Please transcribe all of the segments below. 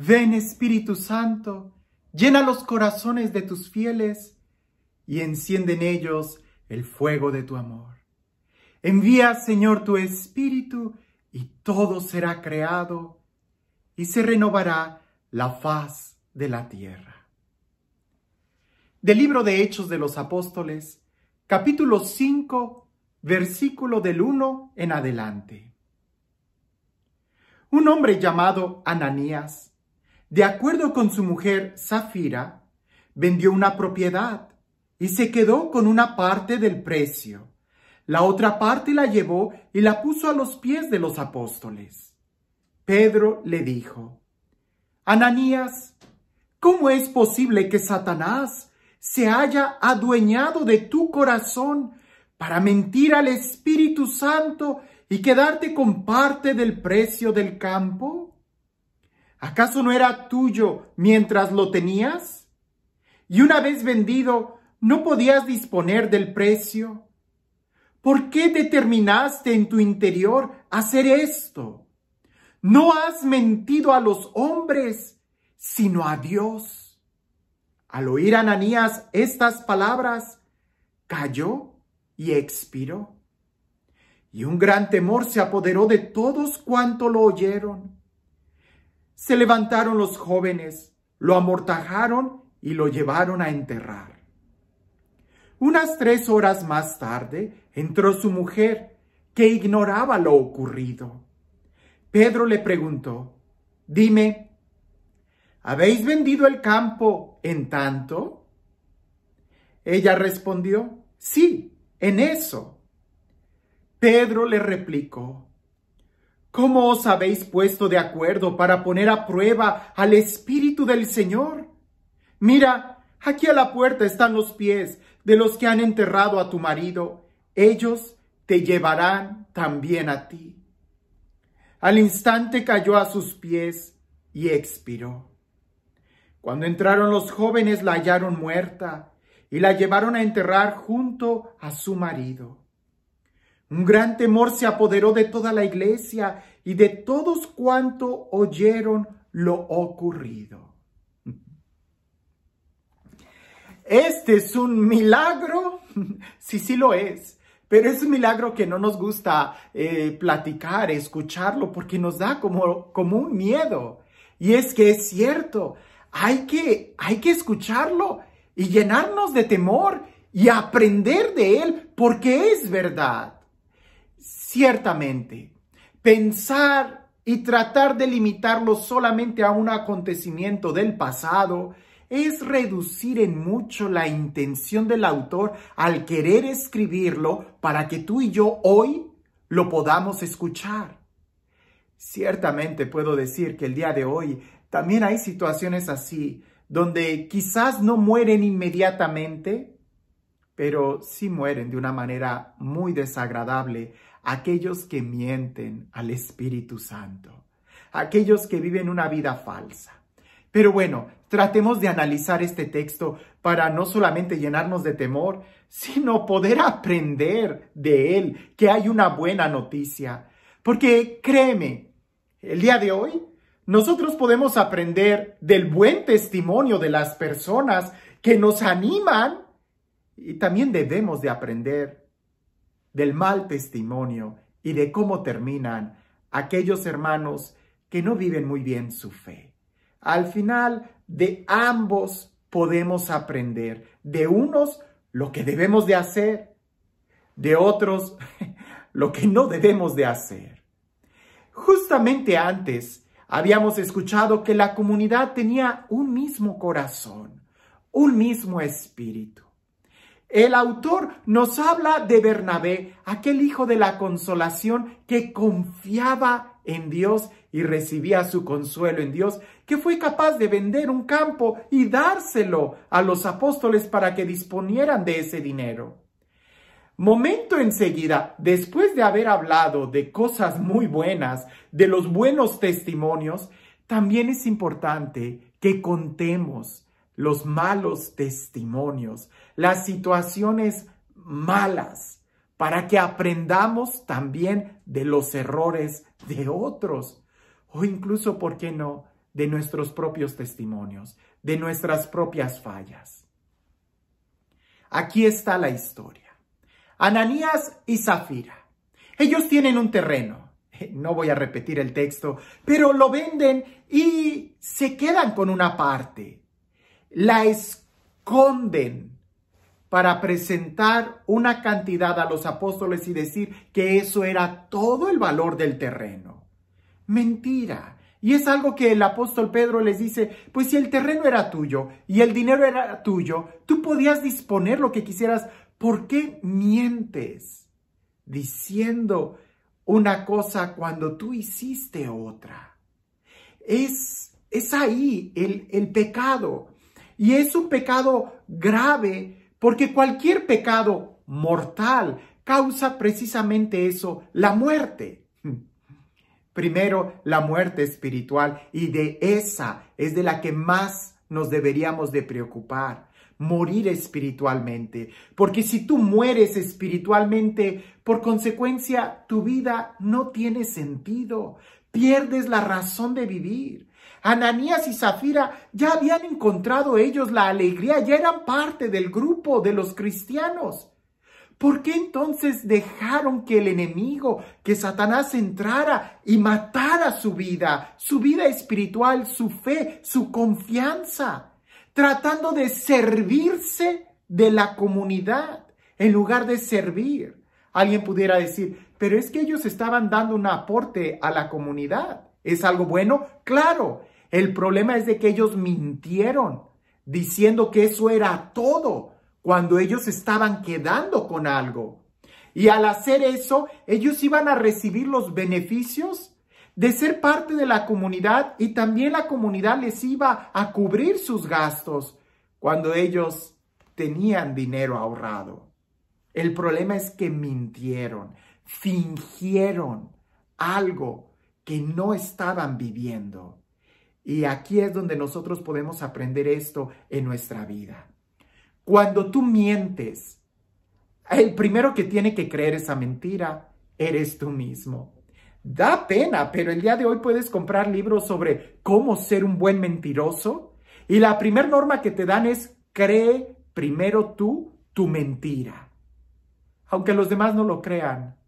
Ven Espíritu Santo, llena los corazones de tus fieles y enciende en ellos el fuego de tu amor. Envía, Señor, tu Espíritu y todo será creado y se renovará la faz de la tierra. Del libro de Hechos de los Apóstoles, capítulo 5, versículo del 1 en adelante. Un hombre llamado Ananías de acuerdo con su mujer Zafira, vendió una propiedad y se quedó con una parte del precio. La otra parte la llevó y la puso a los pies de los apóstoles. Pedro le dijo, Ananías, ¿cómo es posible que Satanás se haya adueñado de tu corazón para mentir al Espíritu Santo y quedarte con parte del precio del campo? ¿Acaso no era tuyo mientras lo tenías? Y una vez vendido, ¿no podías disponer del precio? ¿Por qué determinaste en tu interior hacer esto? No has mentido a los hombres, sino a Dios. Al oír Ananías estas palabras, cayó y expiró. Y un gran temor se apoderó de todos cuanto lo oyeron. Se levantaron los jóvenes, lo amortajaron y lo llevaron a enterrar. Unas tres horas más tarde entró su mujer, que ignoraba lo ocurrido. Pedro le preguntó, dime, ¿habéis vendido el campo en tanto? Ella respondió, sí, en eso. Pedro le replicó, ¿Cómo os habéis puesto de acuerdo para poner a prueba al Espíritu del Señor? Mira, aquí a la puerta están los pies de los que han enterrado a tu marido. Ellos te llevarán también a ti. Al instante cayó a sus pies y expiró. Cuando entraron los jóvenes la hallaron muerta y la llevaron a enterrar junto a su marido. Un gran temor se apoderó de toda la iglesia y de todos cuanto oyeron lo ocurrido. Este es un milagro, sí, sí lo es, pero es un milagro que no nos gusta eh, platicar, escucharlo, porque nos da como, como un miedo. Y es que es cierto, hay que, hay que escucharlo y llenarnos de temor y aprender de él, porque es verdad. Ciertamente, pensar y tratar de limitarlo solamente a un acontecimiento del pasado es reducir en mucho la intención del autor al querer escribirlo para que tú y yo hoy lo podamos escuchar. Ciertamente puedo decir que el día de hoy también hay situaciones así, donde quizás no mueren inmediatamente, pero sí mueren de una manera muy desagradable aquellos que mienten al Espíritu Santo, aquellos que viven una vida falsa. Pero bueno, tratemos de analizar este texto para no solamente llenarnos de temor, sino poder aprender de él que hay una buena noticia. Porque créeme, el día de hoy nosotros podemos aprender del buen testimonio de las personas que nos animan y también debemos de aprender del mal testimonio y de cómo terminan aquellos hermanos que no viven muy bien su fe. Al final, de ambos podemos aprender. De unos, lo que debemos de hacer. De otros, lo que no debemos de hacer. Justamente antes, habíamos escuchado que la comunidad tenía un mismo corazón, un mismo espíritu. El autor nos habla de Bernabé, aquel hijo de la consolación que confiaba en Dios y recibía su consuelo en Dios, que fue capaz de vender un campo y dárselo a los apóstoles para que disponieran de ese dinero. Momento enseguida, después de haber hablado de cosas muy buenas, de los buenos testimonios, también es importante que contemos los malos testimonios, las situaciones malas, para que aprendamos también de los errores de otros o incluso, ¿por qué no?, de nuestros propios testimonios, de nuestras propias fallas. Aquí está la historia. Ananías y Zafira. Ellos tienen un terreno. No voy a repetir el texto, pero lo venden y se quedan con una parte la esconden para presentar una cantidad a los apóstoles y decir que eso era todo el valor del terreno. Mentira. Y es algo que el apóstol Pedro les dice, pues si el terreno era tuyo y el dinero era tuyo, tú podías disponer lo que quisieras. ¿Por qué mientes diciendo una cosa cuando tú hiciste otra? Es, es ahí el, el pecado. Y es un pecado grave porque cualquier pecado mortal causa precisamente eso, la muerte. Primero, la muerte espiritual y de esa es de la que más nos deberíamos de preocupar, morir espiritualmente, porque si tú mueres espiritualmente, por consecuencia tu vida no tiene sentido, pierdes la razón de vivir. Ananías y Zafira ya habían encontrado ellos la alegría, ya eran parte del grupo de los cristianos. ¿Por qué entonces dejaron que el enemigo, que Satanás entrara y matara su vida, su vida espiritual, su fe, su confianza, tratando de servirse de la comunidad en lugar de servir? Alguien pudiera decir, pero es que ellos estaban dando un aporte a la comunidad. ¿Es algo bueno? Claro. El problema es de que ellos mintieron diciendo que eso era todo cuando ellos estaban quedando con algo. Y al hacer eso, ellos iban a recibir los beneficios de ser parte de la comunidad y también la comunidad les iba a cubrir sus gastos cuando ellos tenían dinero ahorrado. El problema es que mintieron, fingieron algo que no estaban viviendo. Y aquí es donde nosotros podemos aprender esto en nuestra vida. Cuando tú mientes, el primero que tiene que creer esa mentira eres tú mismo. Da pena, pero el día de hoy puedes comprar libros sobre cómo ser un buen mentiroso. Y la primera norma que te dan es cree primero tú tu mentira. Aunque los demás no lo crean,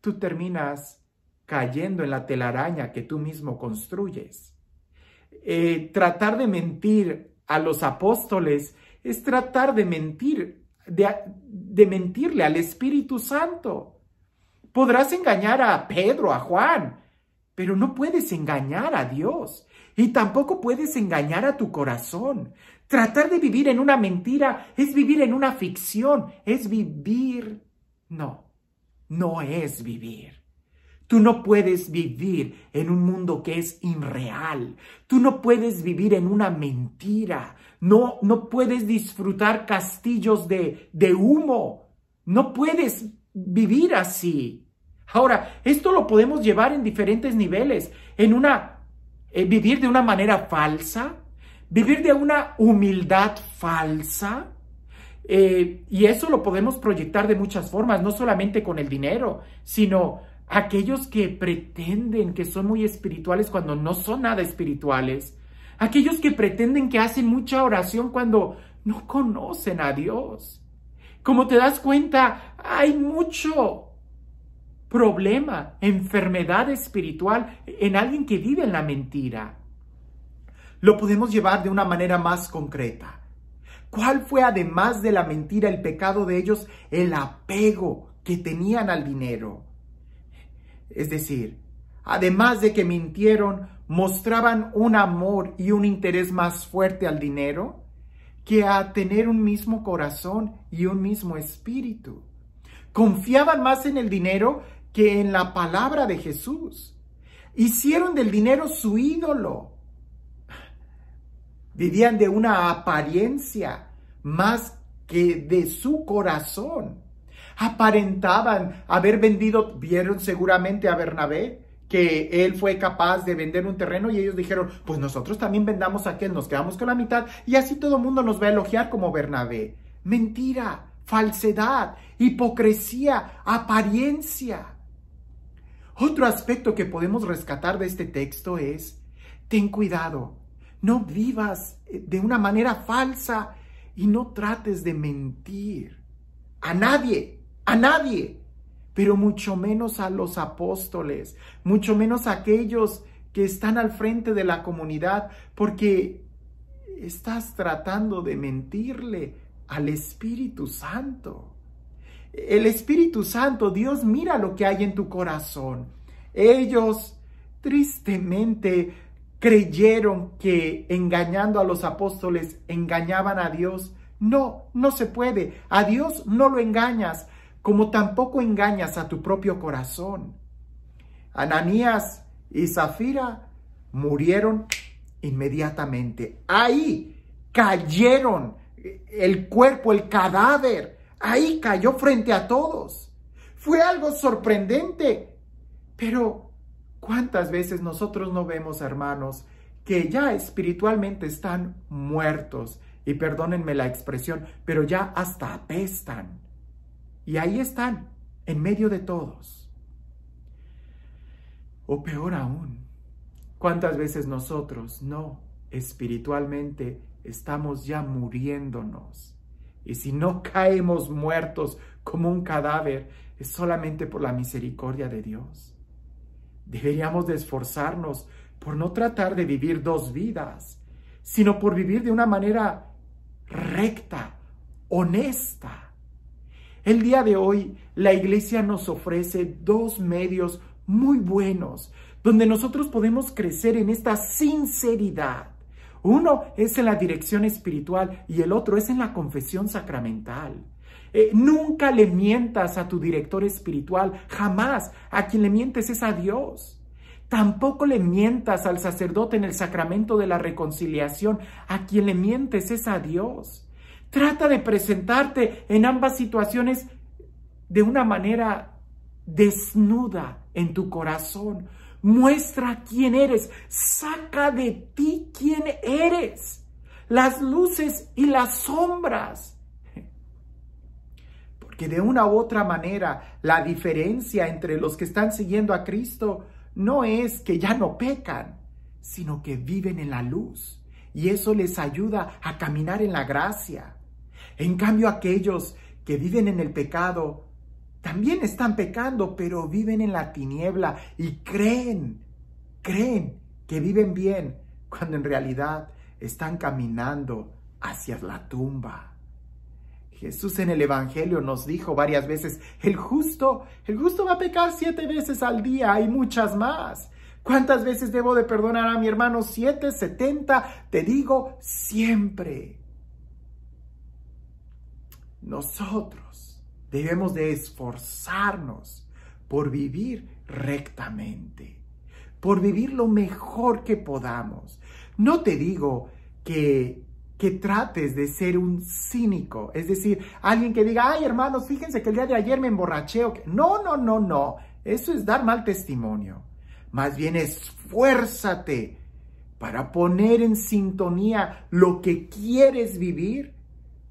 tú terminas cayendo en la telaraña que tú mismo construyes. Eh, tratar de mentir a los apóstoles es tratar de mentir, de mentirle al Espíritu Santo. Podrás engañar a Pedro, a Juan, pero no puedes engañar a Dios y tampoco puedes engañar a tu corazón. Tratar de vivir en una mentira es vivir en una ficción, es vivir. No, no es vivir. Tú no puedes vivir en un mundo que es irreal. Tú no puedes vivir en una mentira. No, no puedes disfrutar castillos de, de humo. No puedes vivir así. Ahora, esto lo podemos llevar en diferentes niveles. En una, eh, vivir de una manera falsa, vivir de una humildad falsa. Eh, y eso lo podemos proyectar de muchas formas, no solamente con el dinero, sino aquellos que pretenden que son muy espirituales cuando no son nada espirituales, aquellos que pretenden que hacen mucha oración cuando no conocen a Dios. Como te das cuenta, hay mucho problema, enfermedad espiritual en alguien que vive en la mentira. Lo podemos llevar de una manera más concreta. ¿Cuál fue además de la mentira el pecado de ellos? El apego que tenían al dinero. Es decir, además de que mintieron, mostraban un amor y un interés más fuerte al dinero que a tener un mismo corazón y un mismo espíritu. Confiaban más en el dinero que en la palabra de Jesús. Hicieron del dinero su ídolo. Vivían de una apariencia más que de su corazón aparentaban haber vendido, vieron seguramente a Bernabé, que él fue capaz de vender un terreno y ellos dijeron, pues nosotros también vendamos aquel, nos quedamos con la mitad y así todo el mundo nos va a elogiar como Bernabé. Mentira, falsedad, hipocresía, apariencia. Otro aspecto que podemos rescatar de este texto es, ten cuidado, no vivas eh, de una manera falsa y no trates de mentir a nadie a nadie, pero mucho menos a los apóstoles, mucho menos a aquellos que están al frente de la comunidad, porque estás tratando de mentirle al Espíritu Santo. El Espíritu Santo, Dios mira lo que hay en tu corazón. Ellos tristemente creyeron que engañando a los apóstoles engañaban a Dios. No, no se puede. A Dios no lo engañas como tampoco engañas a tu propio corazón. Ananías y Zafira murieron inmediatamente. Ahí cayeron el cuerpo, el cadáver. Ahí cayó frente a todos. Fue algo sorprendente. Pero, ¿cuántas veces nosotros no vemos, hermanos, que ya espiritualmente están muertos? Y perdónenme la expresión, pero ya hasta apestan. Y ahí están, en medio de todos. O peor aún, ¿cuántas veces nosotros no espiritualmente estamos ya muriéndonos? Y si no caemos muertos como un cadáver, es solamente por la misericordia de Dios. Deberíamos de esforzarnos por no tratar de vivir dos vidas, sino por vivir de una manera recta, honesta, el día de hoy la iglesia nos ofrece dos medios muy buenos donde nosotros podemos crecer en esta sinceridad. Uno es en la dirección espiritual y el otro es en la confesión sacramental. Eh, nunca le mientas a tu director espiritual, jamás. A quien le mientes es a Dios. Tampoco le mientas al sacerdote en el sacramento de la reconciliación. A quien le mientes es a Dios. Trata de presentarte en ambas situaciones de una manera desnuda en tu corazón. Muestra quién eres. Saca de ti quién eres. Las luces y las sombras. Porque de una u otra manera, la diferencia entre los que están siguiendo a Cristo no es que ya no pecan, sino que viven en la luz. Y eso les ayuda a caminar en la gracia. En cambio, aquellos que viven en el pecado también están pecando, pero viven en la tiniebla y creen, creen que viven bien, cuando en realidad están caminando hacia la tumba. Jesús en el Evangelio nos dijo varias veces, el justo, el justo va a pecar siete veces al día Hay muchas más. ¿Cuántas veces debo de perdonar a mi hermano? Siete, setenta, te digo, siempre nosotros debemos de esforzarnos por vivir rectamente, por vivir lo mejor que podamos. No te digo que, que trates de ser un cínico, es decir, alguien que diga, ay hermanos, fíjense que el día de ayer me emborracheo. No, no, no, no, eso es dar mal testimonio. Más bien esfuérzate para poner en sintonía lo que quieres vivir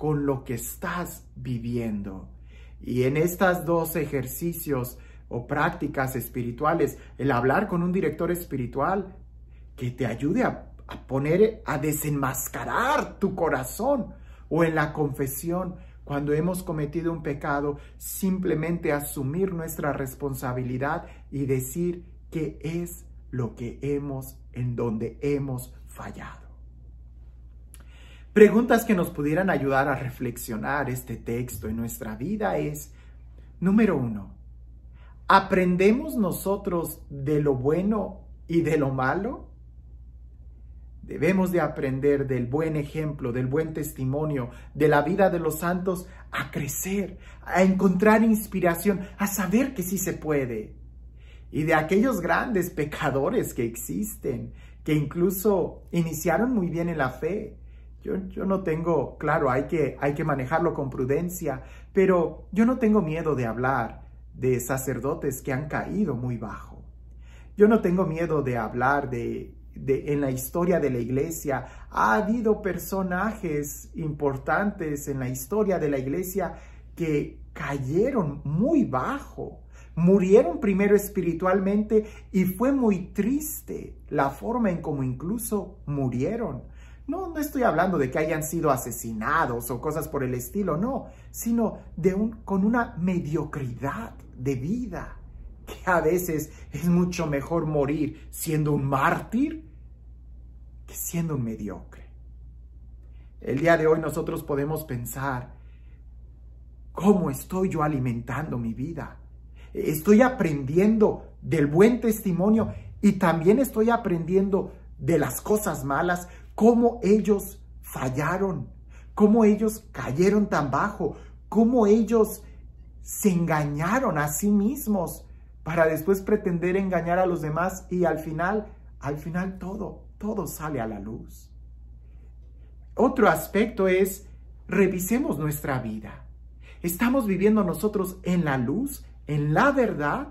con lo que estás viviendo. Y en estos dos ejercicios o prácticas espirituales, el hablar con un director espiritual que te ayude a, poner, a desenmascarar tu corazón o en la confesión, cuando hemos cometido un pecado, simplemente asumir nuestra responsabilidad y decir qué es lo que hemos, en donde hemos fallado. Preguntas que nos pudieran ayudar a reflexionar este texto en nuestra vida es, número uno, ¿aprendemos nosotros de lo bueno y de lo malo? Debemos de aprender del buen ejemplo, del buen testimonio, de la vida de los santos, a crecer, a encontrar inspiración, a saber que sí se puede. Y de aquellos grandes pecadores que existen, que incluso iniciaron muy bien en la fe, yo, no tengo, claro, hay que, manejarlo con prudencia, pero yo no tengo miedo de hablar de sacerdotes que han caído muy bajo. Yo no tengo miedo de hablar de, de en la historia de la iglesia. Ha habido personajes importantes en la historia de la iglesia que cayeron muy bajo, murieron primero espiritualmente y fue muy triste la forma en como incluso murieron no, estoy hablando de que hayan sido asesinados o cosas por el estilo, no, sino de un, con una mediocridad de vida, que a veces es mucho mejor morir siendo un mártir que siendo un mediocre. El día de hoy nosotros podemos pensar, ¿cómo estoy yo alimentando mi vida? Estoy aprendiendo del buen testimonio y también estoy aprendiendo de las cosas malas cómo ellos fallaron, cómo ellos cayeron tan bajo, cómo ellos se engañaron a sí mismos para después pretender engañar a los demás y al final, al final todo, todo sale a la luz. Otro aspecto es, revisemos nuestra vida. ¿Estamos viviendo nosotros en la luz, en la verdad?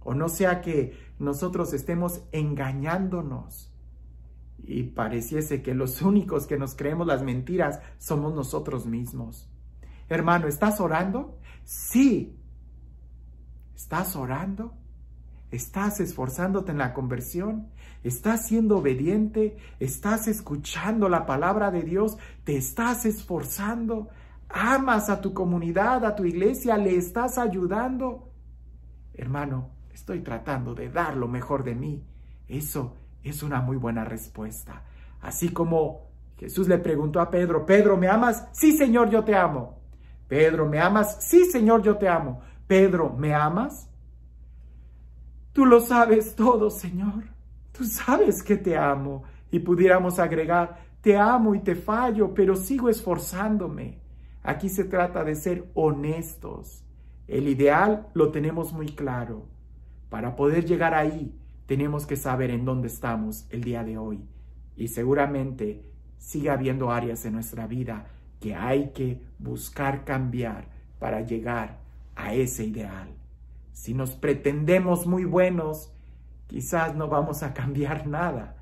O no sea que nosotros estemos engañándonos y pareciese que los únicos que nos creemos las mentiras somos nosotros mismos. Hermano, ¿estás orando? Sí. ¿Estás orando? ¿Estás esforzándote en la conversión? ¿Estás siendo obediente? ¿Estás escuchando la palabra de Dios? ¿Te estás esforzando? ¿Amas a tu comunidad, a tu iglesia? ¿Le estás ayudando? Hermano, estoy tratando de dar lo mejor de mí. Eso es una muy buena respuesta. Así como Jesús le preguntó a Pedro, Pedro, ¿me amas? Sí, Señor, yo te amo. Pedro, ¿me amas? Sí, Señor, yo te amo. Pedro, ¿me amas? Tú lo sabes todo, Señor. Tú sabes que te amo. Y pudiéramos agregar, te amo y te fallo, pero sigo esforzándome. Aquí se trata de ser honestos. El ideal lo tenemos muy claro. Para poder llegar ahí, tenemos que saber en dónde estamos el día de hoy. Y seguramente sigue habiendo áreas en nuestra vida que hay que buscar cambiar para llegar a ese ideal. Si nos pretendemos muy buenos, quizás no vamos a cambiar nada.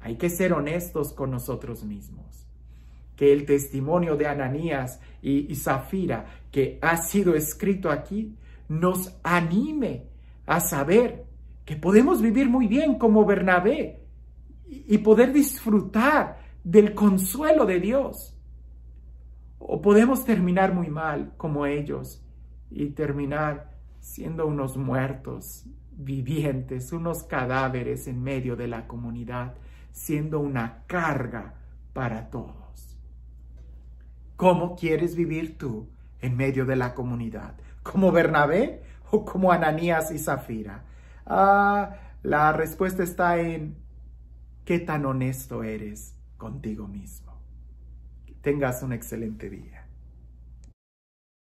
Hay que ser honestos con nosotros mismos. Que el testimonio de Ananías y, y Zafira que ha sido escrito aquí nos anime a saber que podemos vivir muy bien como Bernabé y poder disfrutar del consuelo de Dios. O podemos terminar muy mal como ellos y terminar siendo unos muertos vivientes, unos cadáveres en medio de la comunidad, siendo una carga para todos. ¿Cómo quieres vivir tú en medio de la comunidad? ¿Como Bernabé o como Ananías y Zafira? Ah, la respuesta está en qué tan honesto eres contigo mismo. Que tengas un excelente día.